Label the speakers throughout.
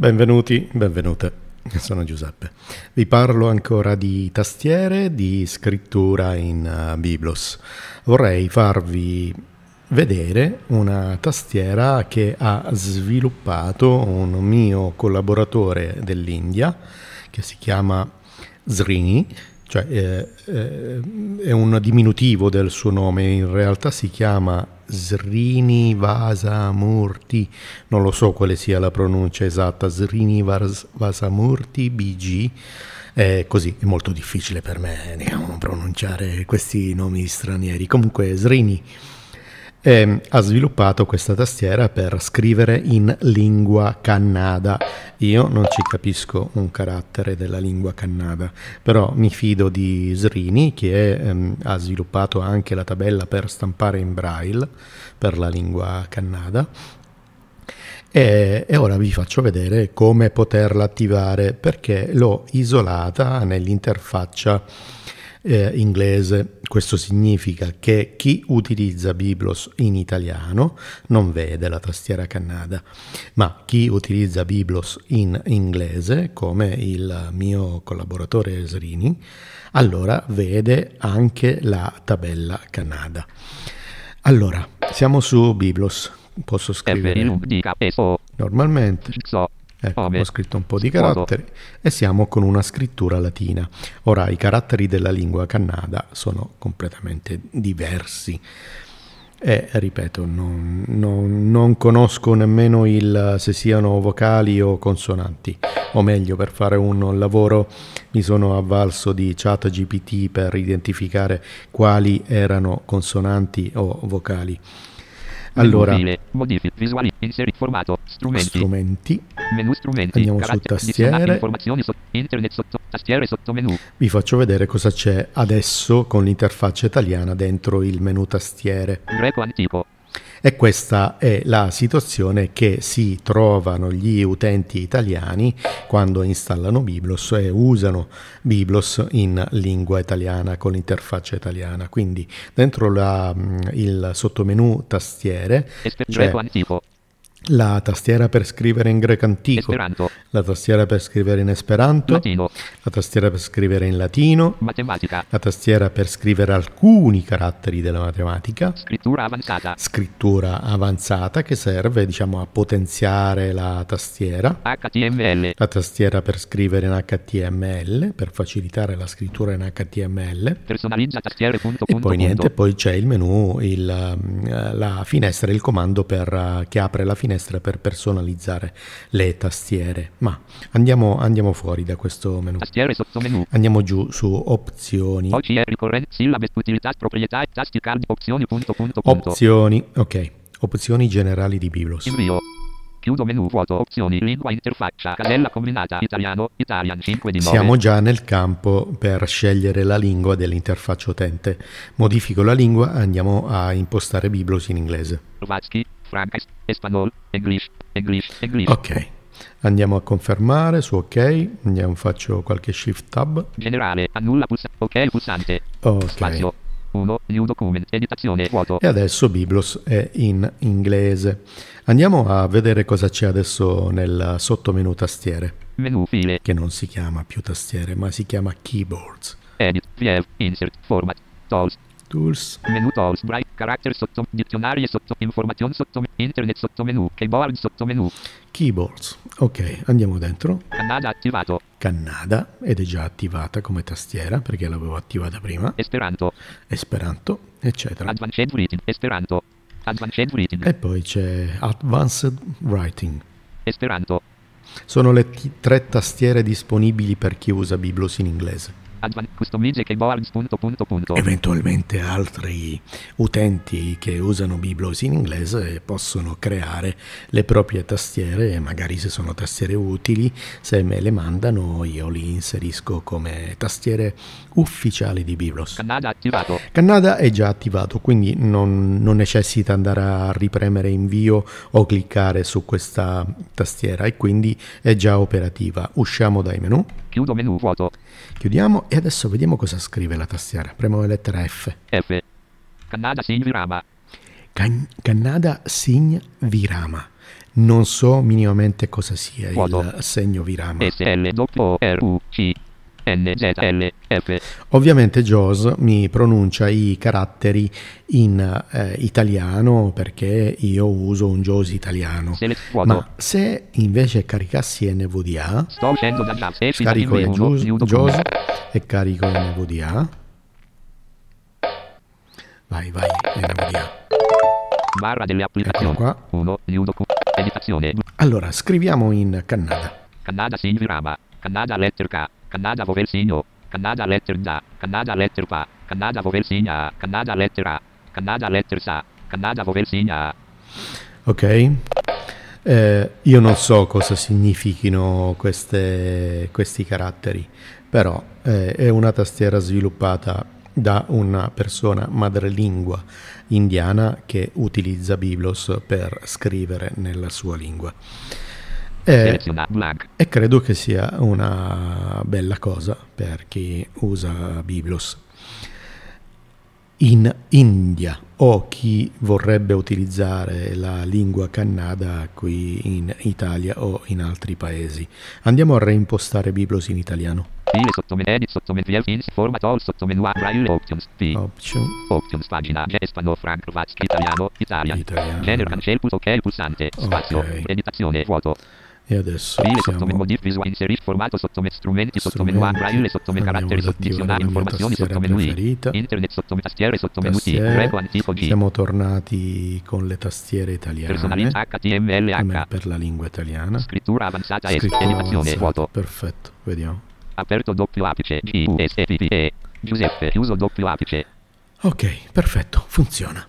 Speaker 1: Benvenuti, benvenute. Sono Giuseppe. Vi parlo ancora di tastiere, di scrittura in eh, Biblos. Vorrei farvi vedere una tastiera che ha sviluppato un mio collaboratore dell'India che si chiama Srini, cioè è, eh, eh, è un diminutivo del suo nome, in realtà si chiama Srinivasamurti, non lo so quale sia la pronuncia esatta, Srinivasamurti BG, eh, così è molto difficile per me diciamo, pronunciare questi nomi stranieri, comunque Srini e ha sviluppato questa tastiera per scrivere in lingua kannada. Io non ci capisco un carattere della lingua kannada, però mi fido di Srini che ehm, ha sviluppato anche la tabella per stampare in braille per la lingua kannada. E, e ora vi faccio vedere come poterla attivare perché l'ho isolata nell'interfaccia eh, inglese. Questo significa che chi utilizza Biblos in italiano non vede la tastiera Kannada, ma chi utilizza Biblos in inglese, come il mio collaboratore Srini, allora vede anche la tabella Kannada. Allora, siamo su Biblos. Posso scrivere normalmente Ecco, ho scritto un po' di caratteri e siamo con una scrittura latina. Ora, i caratteri della lingua cannada sono completamente diversi. E ripeto, non, non, non conosco nemmeno il, se siano vocali o consonanti. O meglio, per fare un lavoro mi sono avvalso di chat GPT per identificare quali erano consonanti o
Speaker 2: vocali. Allora, modifica, visuali, inseri, formato, strumenti, strumenti, menu strumenti, andiamo su tastiere, informazioni, so, internet sotto, tastiere sotto menu. Vi
Speaker 1: faccio vedere cosa c'è adesso con l'interfaccia italiana dentro il menu tastiere. Greco antico, e questa è la situazione che si trovano gli utenti italiani quando installano Biblos e usano Biblos in lingua italiana con l'interfaccia italiana. Quindi dentro la, mm, il sottomenu tastiere c'è la tastiera per scrivere in greco antico, esperanto. la tastiera per scrivere in esperanto, latino. la tastiera per scrivere in latino, matematica. la tastiera per scrivere alcuni caratteri della matematica, scrittura avanzata, scrittura avanzata che serve diciamo, a potenziare la tastiera,
Speaker 2: HTML.
Speaker 1: la tastiera per scrivere in HTML, per facilitare la scrittura in HTML,
Speaker 2: e poi niente,
Speaker 1: poi c'è il menu, il, la finestra, il comando per, eh, che apre la finestra finestra per personalizzare le tastiere. Ma andiamo, andiamo fuori da questo menu. menu. Andiamo giù su opzioni.
Speaker 2: Opzioni,
Speaker 1: ok. Opzioni generali di Biblos.
Speaker 2: Chiudo menu vuoto, opzioni, lingua interfaccia, casella combinata, italiano, Italian 5 di 9. Siamo
Speaker 1: già nel campo per scegliere la lingua dell'interfaccia utente. Modifico la lingua, andiamo a impostare Biblos in inglese.
Speaker 2: Vaschi, Espanol, English, English, English. Ok.
Speaker 1: Andiamo a confermare su ok, andiamo, faccio qualche shift tab.
Speaker 2: Generale, annulla pulsante, ok pulsante.
Speaker 1: Ok. Spazio.
Speaker 2: 1, new document, editazione, vuoto. E adesso
Speaker 1: Biblos è in inglese. Andiamo a vedere cosa c'è adesso nel
Speaker 2: sottomenu tastiere.
Speaker 1: Menu file. Che non si chiama più tastiere, ma si chiama keyboards.
Speaker 2: Edit, VL, insert, format, tools, Tools. Menu Tools. Bright. Character sotto. Dizionario sotto. Informazione sotto. Internet sotto menu. Keyboard sotto menu. Keyboards.
Speaker 1: Ok, andiamo dentro.
Speaker 2: Canada attivato. Canada
Speaker 1: ed è già attivata come tastiera
Speaker 2: perché l'avevo attivata prima. Esperanto. Esperanto, eccetera. Advanced Writing. Esperanto. Advanced Writing. E
Speaker 1: poi c'è Advanced Writing. Esperanto. Sono le t- tre tastiere disponibili per chi usa Biblos in inglese.
Speaker 2: Eventualmente altri
Speaker 1: utenti che usano Biblos in inglese possono creare le proprie tastiere, magari se sono tastiere utili, se me le mandano io li inserisco come tastiere ufficiali
Speaker 2: di Biblos. Kannada attivato.
Speaker 1: Kannada è già attivato, quindi non, non necessita andare a ripremere invio o cliccare su questa tastiera e quindi è già operativa. Usciamo dai menu.
Speaker 2: Chiudo menu vuoto.
Speaker 1: Chiudiamo e adesso vediamo cosa scrive la tastiera. Premo la lettera F.
Speaker 2: F. Kannada Singh Virama.
Speaker 1: Can- Kannada Singh Virama. Non so minimamente cosa
Speaker 2: sia Vuoto. il segno Virama. S-L-O-R-U-C
Speaker 1: Ovviamente Jaws mi pronuncia i caratteri in eh, italiano perché io uso un Jaws italiano. Ma se invece caricassi NVDA,
Speaker 2: eh, scarico Jaws e carico NVDA. Vai, vai, NVDA. Barra delle ecco applicazioni. Ecco Uno, Allora, scriviamo in Kannada. Kannada Sinvirama. Kannada letter K. Canada vovel signo. Canada letter da. Canada letter pa. Canada vovel signa. Canada lettera. Canada letter sa. Canada vovel signa.
Speaker 1: Ok. Eh, io non so cosa significhino queste, questi caratteri, però eh, è una tastiera sviluppata da una persona madrelingua indiana che utilizza Biblos per scrivere nella sua lingua. E, eh, e credo che sia una bella cosa per chi usa Biblos in India o chi vorrebbe utilizzare la lingua cannada qui in Italia o in altri paesi. Andiamo a reimpostare Biblos in italiano.
Speaker 2: Options pagina Espano Frank Vazchi italiano Italia. Italiano. Genere cancel pulso ok pulsante spazio okay. editazione vuoto e adesso File, siamo... sottomenu div visual inserire formato sottomenu strumenti sottomenu a braille sottomenu caratteri sottodizionali informazioni sottomenu internet sottomenu tastiere sottomenu t greco siamo
Speaker 1: tornati con le tastiere italiane personalizza
Speaker 2: html per la lingua italiana scrittura avanzata scrittura e animazione foto perfetto vediamo aperto doppio apice g u s p e Giuseppe chiuso doppio apice
Speaker 1: ok perfetto funziona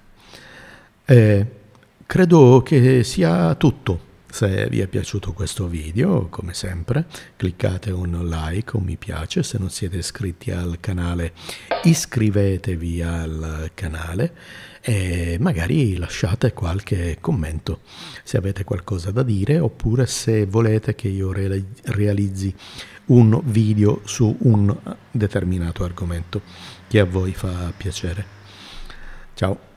Speaker 1: eh, credo che sia tutto se vi è piaciuto questo video, come sempre, cliccate un like, un mi piace, se non siete iscritti al canale iscrivetevi al canale e magari lasciate qualche commento se avete qualcosa da dire oppure se volete che io realizzi un video su un determinato argomento che a voi fa piacere. Ciao!